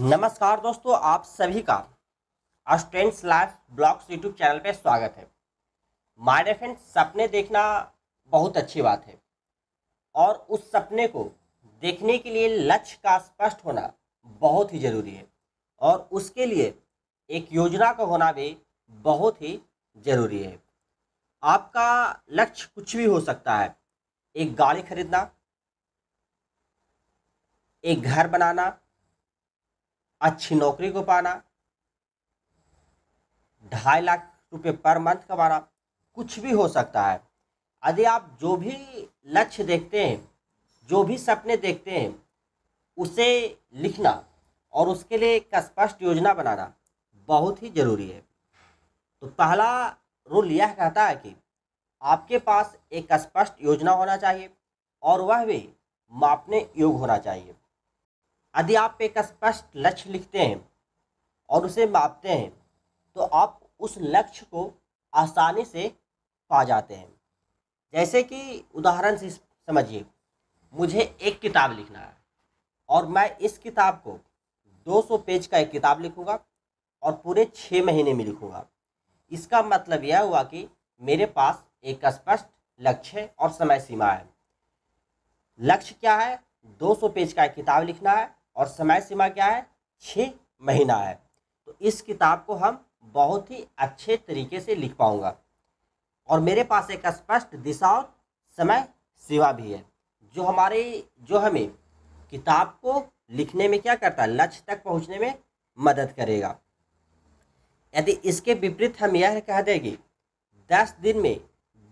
नमस्कार दोस्तों आप सभी का अस्टेंट्स लाइफ ब्लॉग्स यूट्यूब चैनल पर स्वागत है माई डेफेंट सपने देखना बहुत अच्छी बात है और उस सपने को देखने के लिए लक्ष्य का स्पष्ट होना बहुत ही ज़रूरी है और उसके लिए एक योजना का होना भी बहुत ही ज़रूरी है आपका लक्ष्य कुछ भी हो सकता है एक गाड़ी खरीदना एक घर बनाना अच्छी नौकरी को पाना ढाई लाख रुपए पर मंथ कमाना कुछ भी हो सकता है यदि आप जो भी लक्ष्य देखते हैं जो भी सपने देखते हैं उसे लिखना और उसके लिए एक स्पष्ट योजना बनाना बहुत ही ज़रूरी है तो पहला रूल यह कहता है कि आपके पास एक स्पष्ट योजना होना चाहिए और वह भी मापने योग्य होना चाहिए यदि आप एक स्पष्ट लक्ष्य लिखते हैं और उसे मापते हैं तो आप उस लक्ष्य को आसानी से पा जाते हैं जैसे कि उदाहरण से समझिए मुझे एक किताब लिखना है और मैं इस किताब को 200 पेज का एक किताब लिखूंगा और पूरे छः महीने में लिखूंगा इसका मतलब यह हुआ कि मेरे पास एक स्पष्ट लक्ष्य और समय सीमा है लक्ष्य क्या है 200 पेज का एक किताब लिखना है और समय सीमा क्या है छ महीना है तो इस किताब को हम बहुत ही अच्छे तरीके से लिख पाऊंगा और मेरे पास एक स्पष्ट दिशा और समय सीमा भी है जो हमारे जो हमें किताब को लिखने में क्या करता है लक्ष्य तक पहुंचने में मदद करेगा यदि इसके विपरीत हम यह कह दें कि दस दिन में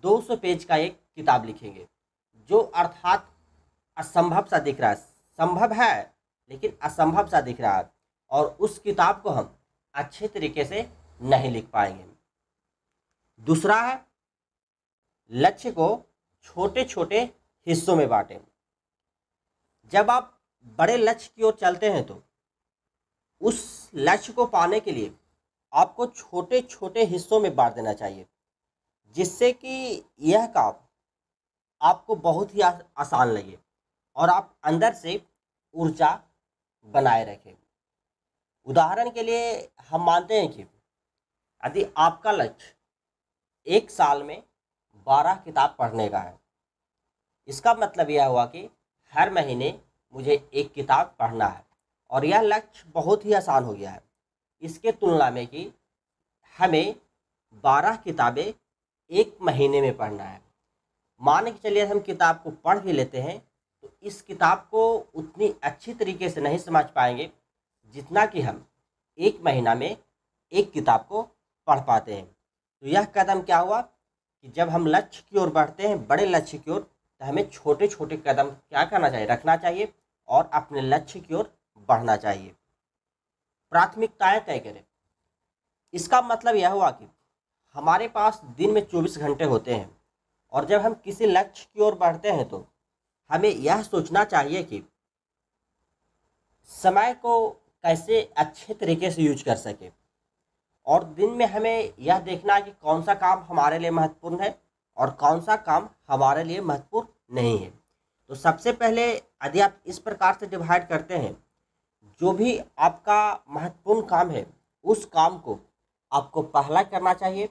200 पेज का एक किताब लिखेंगे जो अर्थात असंभव सा दिख रहा है संभव है लेकिन असंभव सा दिख रहा है और उस किताब को हम अच्छे तरीके से नहीं लिख पाएंगे दूसरा है लक्ष्य को छोटे छोटे हिस्सों में बांटें जब आप बड़े लक्ष्य की ओर चलते हैं तो उस लक्ष्य को पाने के लिए आपको छोटे छोटे हिस्सों में बांट देना चाहिए जिससे कि यह काम आपको बहुत ही आसान लगे और आप अंदर से ऊर्जा बनाए रखें उदाहरण के लिए हम मानते हैं कि यदि आपका लक्ष्य एक साल में बारह किताब पढ़ने का है इसका मतलब यह हुआ कि हर महीने मुझे एक किताब पढ़ना है और यह लक्ष्य बहुत ही आसान हो गया है इसके तुलना में कि हमें बारह किताबें एक महीने में पढ़ना है मान के चलिए हम किताब को पढ़ भी लेते हैं तो इस किताब को उतनी अच्छी तरीके से नहीं समझ पाएंगे जितना कि हम एक महीना में एक किताब को पढ़ पाते हैं तो यह कदम क्या हुआ कि जब हम लक्ष्य की ओर बढ़ते हैं बड़े लक्ष्य की ओर तो हमें छोटे छोटे कदम क्या करना चाहिए रखना चाहिए और अपने लक्ष्य की ओर बढ़ना चाहिए प्राथमिकताएं तय करें इसका मतलब यह हुआ कि हमारे पास दिन में चौबीस घंटे होते हैं और जब हम किसी लक्ष्य की ओर बढ़ते हैं तो हमें यह सोचना चाहिए कि समय को कैसे अच्छे तरीके से यूज कर सके और दिन में हमें यह देखना है कि कौन सा काम हमारे लिए महत्वपूर्ण है और कौन सा काम हमारे लिए महत्वपूर्ण नहीं है तो सबसे पहले यदि आप इस प्रकार से डिवाइड करते हैं जो भी आपका महत्वपूर्ण काम है उस काम को आपको पहला करना चाहिए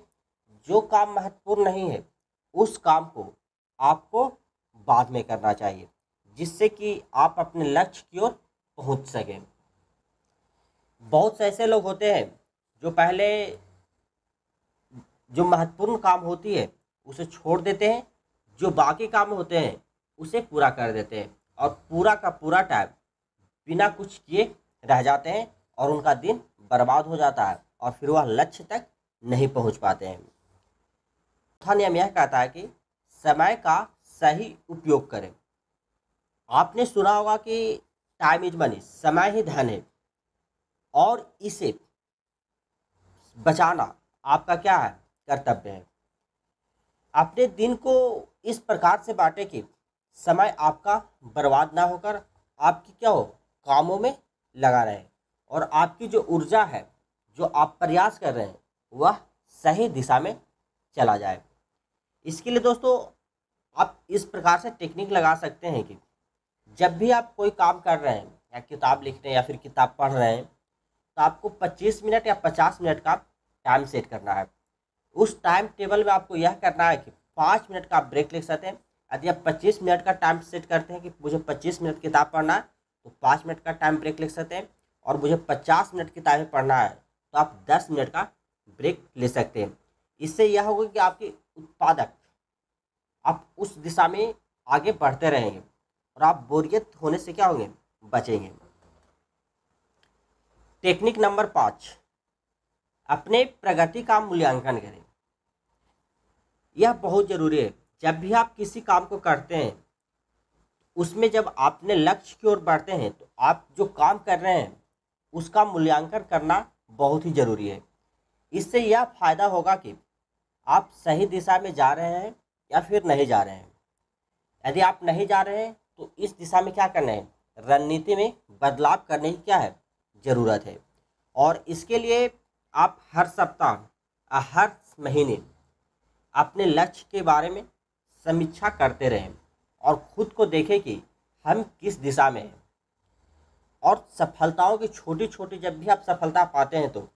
जो काम महत्वपूर्ण नहीं है उस काम को आपको बाद में करना चाहिए जिससे कि आप अपने लक्ष्य की ओर पहुंच सकें बहुत से ऐसे लोग होते हैं जो पहले जो महत्वपूर्ण काम होती है उसे छोड़ देते हैं जो बाकी काम होते हैं उसे पूरा कर देते हैं और पूरा का पूरा टाइम बिना कुछ किए रह जाते हैं और उनका दिन बर्बाद हो जाता है और फिर वह लक्ष्य तक नहीं पहुंच पाते हैं चौथा नियम यह कहता है कि समय का सही उपयोग करें आपने सुना होगा कि टाइम इज मनी समय ही धन है और इसे बचाना आपका क्या है कर्तव्य है अपने दिन को इस प्रकार से बांटे कि समय आपका बर्बाद ना होकर आपकी क्या हो कामों में लगा रहे और आपकी जो ऊर्जा है जो आप प्रयास कर रहे हैं वह सही दिशा में चला जाए इसके लिए दोस्तों आप इस प्रकार से टेक्निक लगा सकते हैं कि जब भी आप कोई काम कर रहे हैं या किताब लिख रहे हैं या फिर किताब पढ़ रहे हैं तो आपको 25 मिनट या 50 मिनट का टाइम सेट करना है उस टाइम टेबल में आपको यह करना है कि पाँच मिनट का ब्रेक लिख सकते हैं यदि आप पच्चीस मिनट का टाइम सेट करते हैं कि मुझे पच्चीस मिनट किताब पढ़ना है तो पाँच मिनट का टाइम ब्रेक लिख सकते हैं और मुझे पचास मिनट किताबें पढ़ना है तो आप दस मिनट का ब्रेक ले सकते हैं इससे यह होगा कि आपकी उत्पादक आप उस दिशा में आगे बढ़ते रहेंगे और आप बोरियत होने से क्या होंगे बचेंगे टेक्निक नंबर पाँच अपने प्रगति का मूल्यांकन करें यह बहुत ज़रूरी है जब भी आप किसी काम को करते हैं उसमें जब आपने लक्ष्य की ओर बढ़ते हैं तो आप जो काम कर रहे हैं उसका मूल्यांकन करना बहुत ही ज़रूरी है इससे यह फ़ायदा होगा कि आप सही दिशा में जा रहे हैं या फिर नहीं जा रहे हैं यदि आप नहीं जा रहे हैं तो इस दिशा में क्या करना है रणनीति में बदलाव करने की क्या है ज़रूरत है और इसके लिए आप हर सप्ताह हर महीने अपने लक्ष्य के बारे में समीक्षा करते रहें और ख़ुद को देखें कि हम किस दिशा में हैं और सफलताओं की छोटी छोटी जब भी आप सफलता पाते हैं तो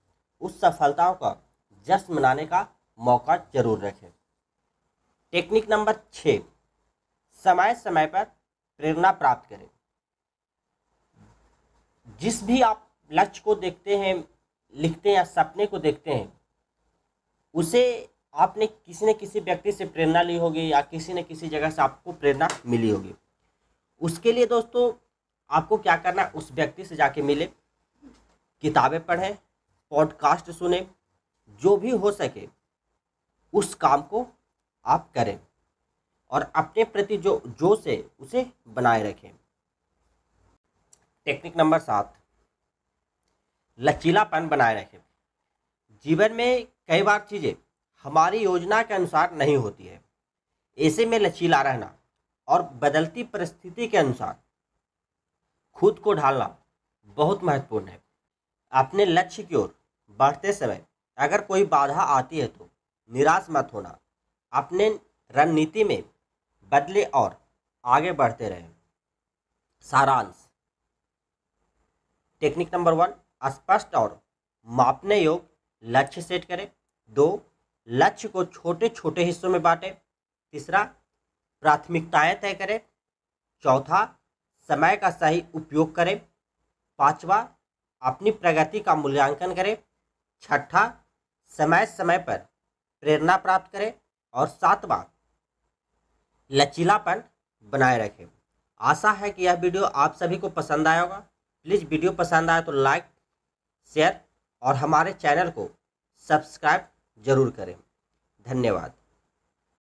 उस सफलताओं का जश्न मनाने का मौका ज़रूर रखें टेक्निक नंबर छः समय समय पर प्रेरणा प्राप्त करें जिस भी आप लक्ष्य को देखते हैं लिखते हैं या सपने को देखते हैं उसे आपने किसी न किसी व्यक्ति से प्रेरणा ली होगी या किसी न किसी जगह से आपको प्रेरणा मिली होगी उसके लिए दोस्तों आपको क्या करना उस व्यक्ति से जाके मिले किताबें पढ़ें पॉडकास्ट सुने जो भी हो सके उस काम को आप करें और अपने प्रति जो जोश है उसे बनाए रखें टेक्निक नंबर सात लचीलापन बनाए रखें जीवन में कई बार चीज़ें हमारी योजना के अनुसार नहीं होती है ऐसे में लचीला रहना और बदलती परिस्थिति के अनुसार खुद को ढालना बहुत महत्वपूर्ण है अपने लक्ष्य की ओर बढ़ते समय अगर कोई बाधा आती है तो निराश मत होना अपने रणनीति में बदले और आगे बढ़ते रहे सारांश टेक्निक नंबर वन स्पष्ट और मापने योग लक्ष्य सेट करें दो लक्ष्य को छोटे छोटे हिस्सों में बांटें तीसरा प्राथमिकताएं तय करें चौथा समय का सही उपयोग करें पांचवा अपनी प्रगति का मूल्यांकन करें छठा समय समय पर प्रेरणा प्राप्त करें और सातवां लचीलापन बनाए रखें आशा है कि यह वीडियो आप सभी को पसंद आया होगा प्लीज़ वीडियो पसंद आए तो लाइक शेयर और हमारे चैनल को सब्सक्राइब जरूर करें धन्यवाद